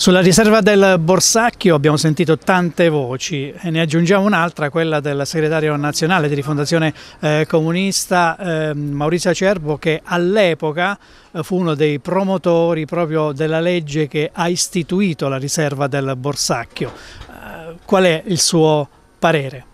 Sulla riserva del Borsacchio abbiamo sentito tante voci e ne aggiungiamo un'altra, quella del segretario nazionale di Rifondazione eh, Comunista eh, Maurizio Acerbo che all'epoca eh, fu uno dei promotori proprio della legge che ha istituito la riserva del Borsacchio. Eh, qual è il suo parere?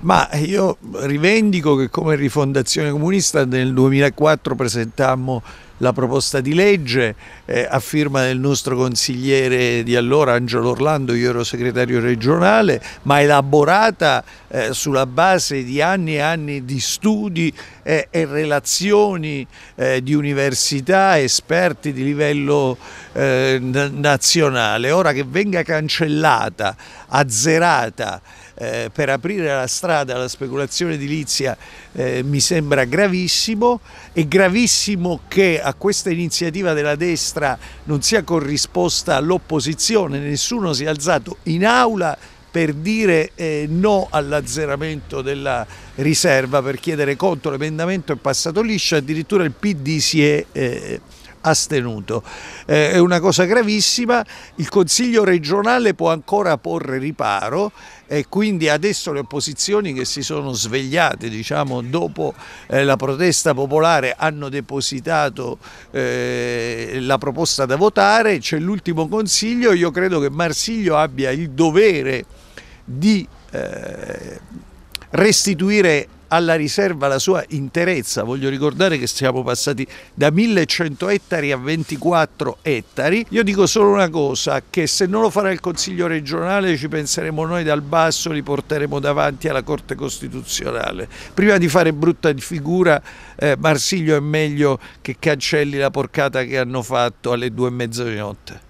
Ma io rivendico che come Rifondazione Comunista nel 2004 presentammo la proposta di legge eh, a firma del nostro consigliere di allora Angelo Orlando, io ero segretario regionale, ma elaborata eh, sulla base di anni e anni di studi eh, e relazioni eh, di università, esperti di livello eh, nazionale. Ora che venga cancellata, azzerata, eh, per aprire la strada alla speculazione edilizia eh, mi sembra gravissimo, è gravissimo che a questa iniziativa della destra non sia corrisposta l'opposizione, nessuno si è alzato in aula per dire eh, no all'azzeramento della riserva, per chiedere contro l'emendamento è passato liscio, addirittura il PD si è eh, astenuto. Eh, è una cosa gravissima, il Consiglio regionale può ancora porre riparo e quindi adesso le opposizioni che si sono svegliate diciamo, dopo eh, la protesta popolare hanno depositato eh, la proposta da votare, c'è l'ultimo Consiglio, io credo che Marsiglio abbia il dovere di eh, restituire alla riserva la sua interezza. Voglio ricordare che siamo passati da 1100 ettari a 24 ettari. Io dico solo una cosa, che se non lo farà il Consiglio regionale ci penseremo noi dal basso, li porteremo davanti alla Corte Costituzionale. Prima di fare brutta figura, eh, Marsiglio è meglio che cancelli la porcata che hanno fatto alle due e mezzanotte.